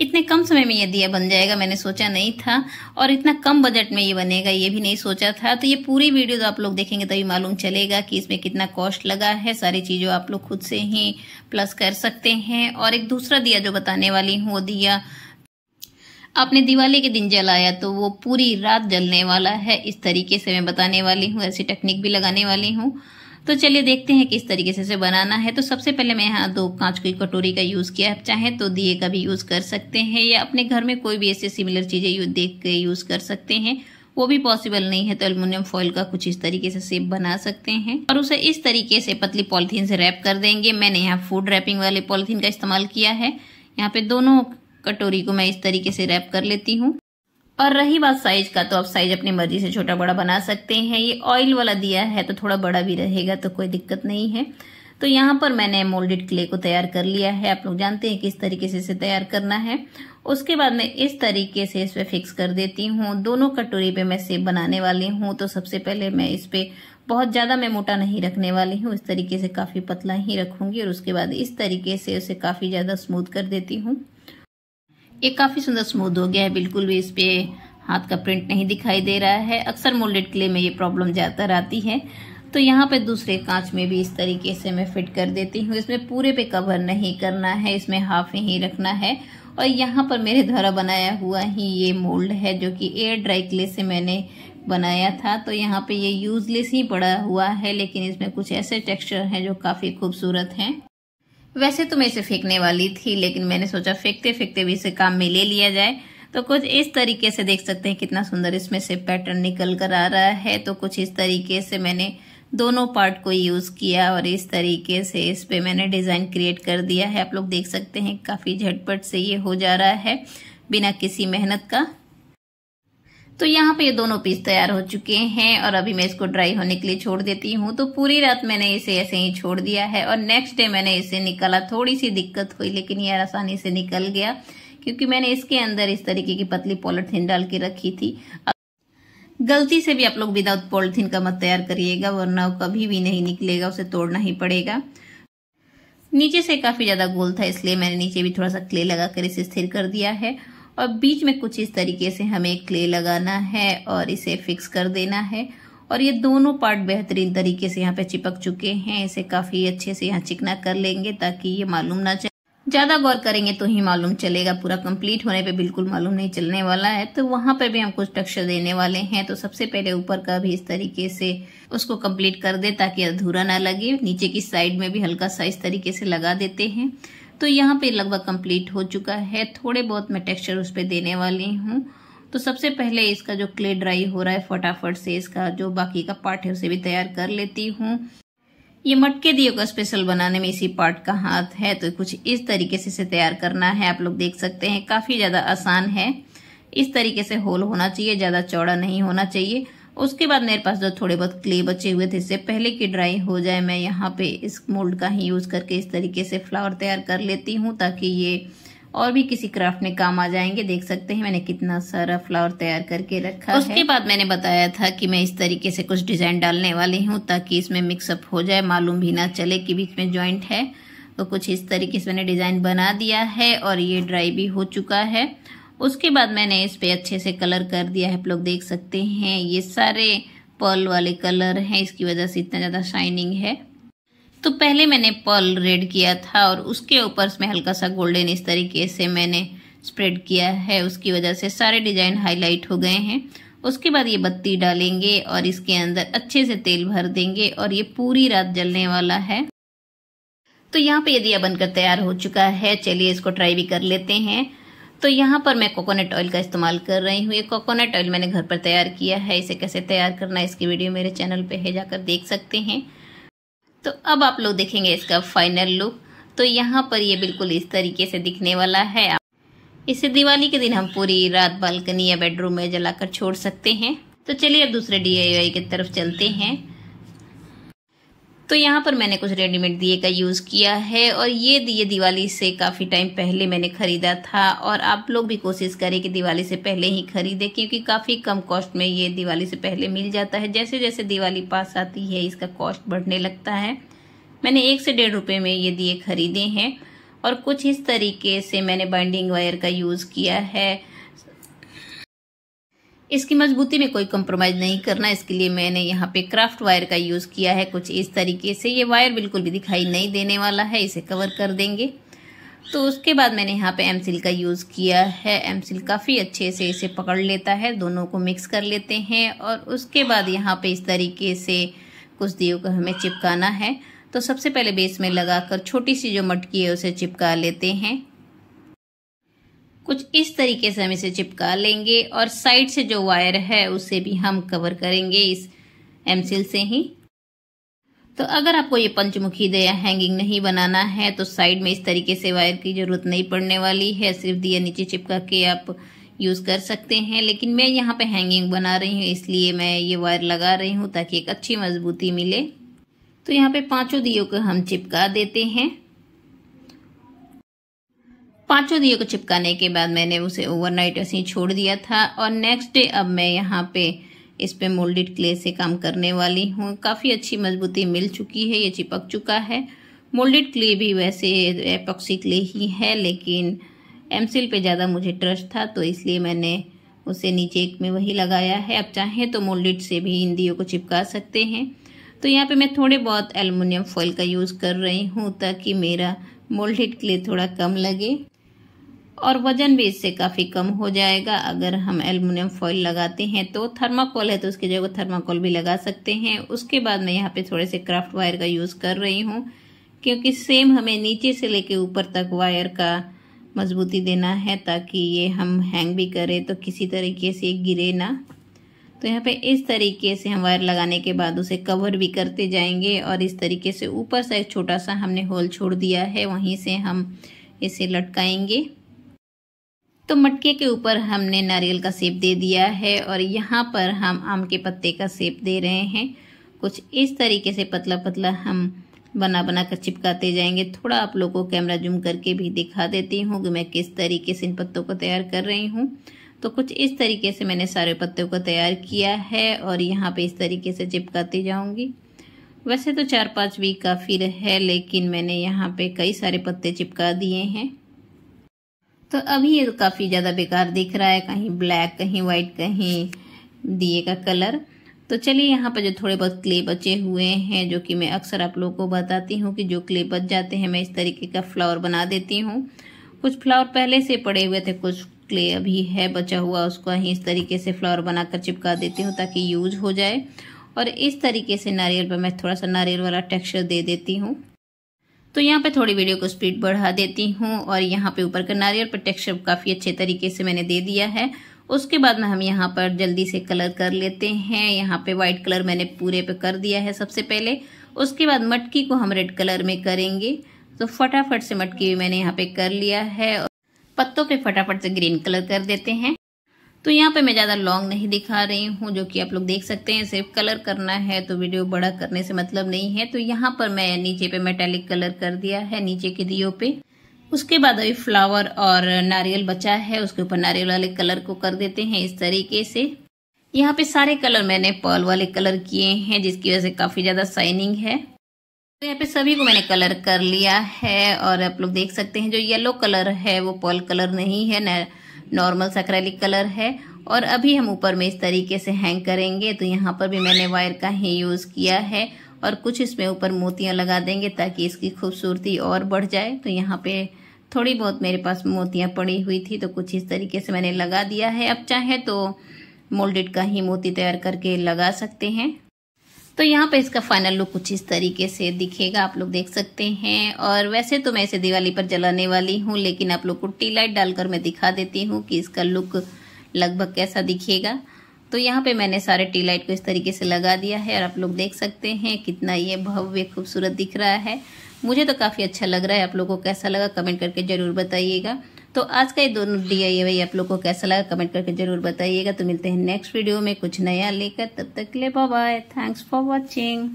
इतने कम समय में ये दिया बन जाएगा मैंने सोचा नहीं था और इतना कम बजट में ये बनेगा ये भी नहीं सोचा था तो ये पूरी वीडियो तो आप लोग देखेंगे तभी मालूम चलेगा कि इसमें कितना कॉस्ट लगा है सारी चीज़ों आप लोग खुद से ही प्लस कर सकते हैं और एक दूसरा दिया जो बताने वाली हूँ वो दिया आपने दिवाली के दिन जलाया तो वो पूरी रात जलने वाला है इस तरीके से मैं बताने वाली हूँ ऐसी टेक्निक भी लगाने वाली हूँ तो चलिए देखते हैं किस तरीके से इसे बनाना है तो सबसे पहले मैं यहाँ दो कांच की कटोरी का यूज़ किया चाहे तो दिए का भी यूज़ कर सकते हैं या अपने घर में कोई भी ऐसे सिमिलर चीज़ें देख के यूज़ कर सकते हैं वो भी पॉसिबल नहीं है तो एल्यूमिनियम फॉइल का कुछ इस तरीके से सेप बना सकते हैं और उसे इस तरीके से पतली पॉलीथीन से रैप कर देंगे मैंने यहाँ फूड रैपिंग वाले पॉलीथीन का इस्तेमाल किया है यहाँ पे दोनों कटोरी को मैं इस तरीके से रैप कर लेती हूँ और रही बात साइज का तो आप साइज अपनी मर्जी से छोटा बड़ा बना सकते हैं ये ऑयल वाला दिया है तो थोड़ा बड़ा भी रहेगा तो कोई दिक्कत नहीं है तो यहाँ पर मैंने मोल्डेड क्ले को तैयार कर लिया है आप लोग जानते हैं किस तरीके से इसे तैयार करना है उसके बाद मैं इस तरीके से इस पर फिक्स कर देती हूँ दोनों कटोरी पे मैं सेब बनाने वाली हूँ तो सबसे पहले मैं इस पर बहुत ज़्यादा मैं मोटा नहीं रखने वाली हूँ इस तरीके से काफ़ी पतला ही रखूँगी और उसके बाद इस तरीके से उसे काफ़ी ज़्यादा स्मूथ कर देती हूँ ये काफ़ी सुंदर स्मूथ हो गया है बिल्कुल भी इस पर हाथ का प्रिंट नहीं दिखाई दे रहा है अक्सर मोल्डेड क्ले में ये प्रॉब्लम ज़्यादातर आती है तो यहाँ पे दूसरे कांच में भी इस तरीके से मैं फिट कर देती हूँ इसमें पूरे पे कवर नहीं करना है इसमें हाफ ही रखना है और यहाँ पर मेरे द्वारा बनाया हुआ ही ये मोल्ड है जो कि एयर ड्राई क्ले से मैंने बनाया था तो यहाँ पे ये यूजलेस ही पड़ा हुआ है लेकिन इसमें कुछ ऐसे टेक्सचर हैं जो काफ़ी खूबसूरत हैं वैसे तो मैं इसे फेंकने वाली थी लेकिन मैंने सोचा फेंकते फेंकते भी इसे काम में ले लिया जाए तो कुछ इस तरीके से देख सकते हैं कितना सुंदर इसमें से पैटर्न निकल कर आ रहा है तो कुछ इस तरीके से मैंने दोनों पार्ट को यूज़ किया और इस तरीके से इस पर मैंने डिज़ाइन क्रिएट कर दिया है आप लोग देख सकते हैं काफ़ी झटपट से ये हो जा रहा है बिना किसी मेहनत का तो यहाँ पे ये दोनों पीस तैयार हो चुके हैं और अभी मैं इसको ड्राई होने के लिए छोड़ देती हूँ तो पूरी रात मैंने इसे ऐसे ही छोड़ दिया है और नेक्स्ट डे मैंने इसे निकाला थोड़ी सी दिक्कत हुई लेकिन यह आसानी से निकल गया क्योंकि मैंने इसके अंदर इस तरीके की पतली पॉलिथीन डाल के रखी थी गलती से भी आप लोग विदाउट पॉलिथीन का मत तैयार करिएगा वरना वो कभी भी नहीं निकलेगा उसे तोड़ना ही पड़ेगा नीचे से काफी ज्यादा गोल था इसलिए मैंने नीचे भी थोड़ा सा क्ले लगाकर इसे स्थिर कर दिया है और बीच में कुछ इस तरीके से हमें क्ले लगाना है और इसे फिक्स कर देना है और ये दोनों पार्ट बेहतरीन तरीके से यहाँ पे चिपक चुके हैं इसे काफ़ी अच्छे से यहाँ चिकना कर लेंगे ताकि ये मालूम ना चले ज़्यादा गौर करेंगे तो ही मालूम चलेगा पूरा कंप्लीट होने पे बिल्कुल मालूम नहीं चलने वाला है तो वहाँ पर भी हम कुछ टक्सर देने वाले हैं तो सबसे पहले ऊपर का भी इस तरीके से उसको कंप्लीट कर दे ताकि अधूरा ना लगे नीचे की साइड में भी हल्का सा इस तरीके से लगा देते हैं तो यहाँ पे लगभग कंप्लीट हो चुका है थोड़े बहुत मैं टेक्सचर उस पर देने वाली हूँ तो सबसे पहले इसका जो क्ले ड्राई हो रहा है फटाफट से इसका जो बाकी का पार्ट है उसे भी तैयार कर लेती हूँ ये मटके दियो का स्पेशल बनाने में इसी पार्ट का हाथ है तो कुछ इस तरीके से इसे तैयार करना है आप लोग देख सकते हैं काफ़ी ज़्यादा आसान है इस तरीके से होल होना चाहिए ज़्यादा चौड़ा नहीं होना चाहिए उसके बाद मेरे पास जो तो थोड़े बहुत क्ले बचे हुए थे इससे पहले कि ड्राई हो जाए मैं यहाँ पे इस मोल्ड का ही यूज़ करके इस तरीके से फ्लावर तैयार कर लेती हूँ ताकि ये और भी किसी क्राफ्ट में काम आ जाएंगे देख सकते हैं मैंने कितना सारा फ्लावर तैयार करके रखा उसके है उसके बाद मैंने बताया था कि मैं इस तरीके से कुछ डिजाइन डालने वाली हूँ ताकि इसमें मिक्सअप हो जाए मालूम भी ना चले कि बीच में ज्वाइंट है तो कुछ इस तरीके से मैंने डिजाइन बना दिया है और ये ड्राई भी हो चुका है उसके बाद मैंने इस पे अच्छे से कलर कर दिया है आप लोग देख सकते हैं ये सारे पर्ल वाले कलर हैं इसकी वजह से इतना ज़्यादा शाइनिंग है तो पहले मैंने पर्ल रेड किया था और उसके ऊपर में हल्का सा गोल्डन इस तरीके से मैंने स्प्रेड किया है उसकी वजह से सारे डिजाइन हाईलाइट हो गए हैं उसके बाद ये बत्ती डालेंगे और इसके अंदर अच्छे से तेल भर देंगे और ये पूरी रात जलने वाला है तो यहाँ पे ये दिया बनकर तैयार हो चुका है चलिए इसको ट्राई भी कर लेते हैं तो यहाँ पर मैं कोकोनट ऑयल का इस्तेमाल कर रही हूँ ये कोकोनट ऑयल मैंने घर पर तैयार किया है इसे कैसे तैयार करना है इसकी वीडियो मेरे चैनल पे है जाकर देख सकते हैं तो अब आप लोग देखेंगे इसका फाइनल लुक तो यहाँ पर ये बिल्कुल इस तरीके से दिखने वाला है इसे दिवाली के दिन हम पूरी रात बालकनी या बेडरूम में जला छोड़ सकते हैं तो चलिए अब दूसरे डी की तरफ चलते हैं तो यहाँ पर मैंने कुछ रेडीमेड दिए का यूज़ किया है और ये दिए दिवाली से काफ़ी टाइम पहले मैंने ख़रीदा था और आप लोग भी कोशिश करें कि दिवाली से पहले ही ख़रीदें क्योंकि काफ़ी कम कॉस्ट में ये दिवाली से पहले मिल जाता है जैसे जैसे दिवाली पास आती है इसका कॉस्ट बढ़ने लगता है मैंने एक से डेढ़ रुपये में ये दिए खरीदे हैं और कुछ इस तरीके से मैंने बाइंडिंग वायर का यूज़ किया है इसकी मजबूती में कोई कंप्रोमाइज़ नहीं करना इसके लिए मैंने यहाँ पे क्राफ्ट वायर का यूज़ किया है कुछ इस तरीके से ये वायर बिल्कुल भी दिखाई नहीं देने वाला है इसे कवर कर देंगे तो उसके बाद मैंने यहाँ पे एमसिल का यूज़ किया है एमसिल काफ़ी अच्छे से इसे पकड़ लेता है दोनों को मिक्स कर लेते हैं और उसके बाद यहाँ पे इस तरीके से कुछ दियो को हमें चिपकाना है तो सबसे पहले बेस में लगाकर छोटी सी जो मटकी है उसे चिपका लेते हैं कुछ इस तरीके से हम इसे चिपका लेंगे और साइड से जो वायर है उसे भी हम कवर करेंगे इस एमसिल से ही तो अगर आपको ये पंचमुखी दया हैंगिंग नहीं बनाना है तो साइड में इस तरीके से वायर की ज़रूरत नहीं पड़ने वाली है सिर्फ दिया नीचे चिपका के आप यूज़ कर सकते हैं लेकिन मैं यहाँ पे हैंगिंग बना रही हूँ इसलिए मैं ये वायर लगा रही हूँ ताकि एक अच्छी मजबूती मिले तो यहाँ पे पांचों दियो को हम चिपका देते हैं पाँचों दिए को चिपकाने के बाद मैंने उसे ओवरनाइट ऐसे ही छोड़ दिया था और नेक्स्ट डे अब मैं यहाँ पे इस पे मोल्डेड क्ले से काम करने वाली हूँ काफ़ी अच्छी मजबूती मिल चुकी है ये चिपक चुका है मोल्डेड क्ले भी वैसे एपॉक्सी क्ले ही है लेकिन एमसिल पे ज़्यादा मुझे ट्रस्ट था तो इसलिए मैंने उसे नीचे एक में वही लगाया है अब चाहें तो मोल्डेड से भी इन दियों को चिपका सकते हैं तो यहाँ पे मैं थोड़े बहुत एलुमिनियम फॉइल का यूज़ कर रही हूँ ताकि मेरा मोल्डेड क्ले थोड़ा कम लगे और वजन भी इससे काफ़ी कम हो जाएगा अगर हम एल्युमिनियम फॉइल लगाते हैं तो थर्माकोल है तो उसकी जगह थर्माकोल भी लगा सकते हैं उसके बाद मैं यहाँ पे थोड़े से क्राफ्ट वायर का यूज़ कर रही हूँ क्योंकि सेम हमें नीचे से लेके ऊपर तक वायर का मजबूती देना है ताकि ये हम हैंग भी करें तो किसी तरीके से गिरे ना तो यहाँ पे इस तरीके से हम वायर लगाने के बाद उसे कवर भी करते जाएंगे और इस तरीके से ऊपर से एक छोटा सा हमने होल छोड़ दिया है वहीं से हम इसे लटकाएंगे तो मटके के ऊपर हमने नारियल का सेप दे दिया है और यहाँ पर हम आम के पत्ते का सेप दे रहे हैं कुछ इस तरीके से पतला पतला हम बना बना कर चिपकाते जाएंगे थोड़ा आप लोगों को कैमरा जूम करके भी दिखा देती हूँ कि मैं किस तरीके से इन पत्तों को तैयार कर रही हूँ तो कुछ इस तरीके से मैंने सारे पत्तों को तैयार किया है और यहाँ पे इस तरीके से चिपकाती जाऊँगी वैसे तो चार पाँच भी काफ़ी है लेकिन मैंने यहाँ पे कई सारे पत्ते चिपका दिए हैं तो अभी ये तो काफ़ी ज़्यादा बेकार दिख रहा है कहीं ब्लैक कहीं वाइट कहीं दिए का कलर तो चलिए यहाँ पर जो थोड़े बहुत क्ले बचे हुए हैं जो कि मैं अक्सर आप लोगों को बताती हूँ कि जो क्ले बच जाते हैं मैं इस तरीके का फ्लावर बना देती हूँ कुछ फ्लावर पहले से पड़े हुए थे कुछ क्ले अभी है बचा हुआ उसको ही इस तरीके से फ्लावर बनाकर चिपका देती हूँ ताकि यूज हो जाए और इस तरीके से नारियल पर मैं थोड़ा सा नारियल वाला टेक्सचर दे देती हूँ तो यहाँ पे थोड़ी वीडियो को स्पीड बढ़ा देती हूँ और यहाँ पे ऊपर का नारियल पर टेक्सचर काफ़ी अच्छे तरीके से मैंने दे दिया है उसके बाद में हम यहाँ पर जल्दी से कलर कर लेते हैं यहाँ पे व्हाइट कलर मैंने पूरे पे कर दिया है सबसे पहले उसके बाद मटकी को हम रेड कलर में करेंगे तो फटाफट से मटकी भी मैंने यहाँ पे कर लिया है और पत्तों पे फटाफट से ग्रीन कलर कर देते हैं तो यहाँ पे मैं ज़्यादा लॉन्ग नहीं दिखा रही हूँ जो कि आप लोग देख सकते हैं सिर्फ कलर करना है तो वीडियो बड़ा करने से मतलब नहीं है तो यहाँ पर मैं नीचे पे मेटेलिक कलर कर दिया है नीचे के दियो पे उसके बाद अभी फ्लावर और नारियल बचा है उसके ऊपर नारियल वाले कलर को कर देते हैं इस तरीके से यहाँ पे सारे कलर मैंने पर्ल वाले कलर किए हैं जिसकी वजह से काफ़ी ज़्यादा शाइनिंग है तो यहाँ पे सभी को मैंने कलर कर लिया है और आप लोग देख सकते हैं जो येलो कलर है वो पर्ल कलर नहीं है नॉर्मल सक्रेलिक कलर है और अभी हम ऊपर में इस तरीके से हैंग करेंगे तो यहाँ पर भी मैंने वायर का ही यूज़ किया है और कुछ इसमें ऊपर मोतियाँ लगा देंगे ताकि इसकी खूबसूरती और बढ़ जाए तो यहाँ पे थोड़ी बहुत मेरे पास मोतियाँ पड़ी हुई थी तो कुछ इस तरीके से मैंने लगा दिया है अब चाहे तो मोल्डेड का ही मोती तैयार करके लगा सकते हैं तो यहाँ पे इसका फाइनल लुक कुछ इस तरीके से दिखेगा आप लोग देख सकते हैं और वैसे तो मैं इसे दिवाली पर जलाने वाली हूँ लेकिन आप लोग को टी लाइट डालकर मैं दिखा देती हूँ कि इसका लुक लगभग कैसा दिखेगा तो यहाँ पे मैंने सारे टी लाइट को इस तरीके से लगा दिया है और आप लोग देख सकते हैं कितना ये भव्य खूबसूरत दिख रहा है मुझे तो काफ़ी अच्छा लग रहा है आप लोगों को कैसा लगा कमेंट करके ज़रूर बताइएगा तो आज का ये दोनों डी आई भाई आप लोग को कैसा लगा कमेंट करके जरूर बताइएगा तो मिलते हैं नेक्स्ट वीडियो में कुछ नया लेकर तब तक के लिए bye bye thanks for watching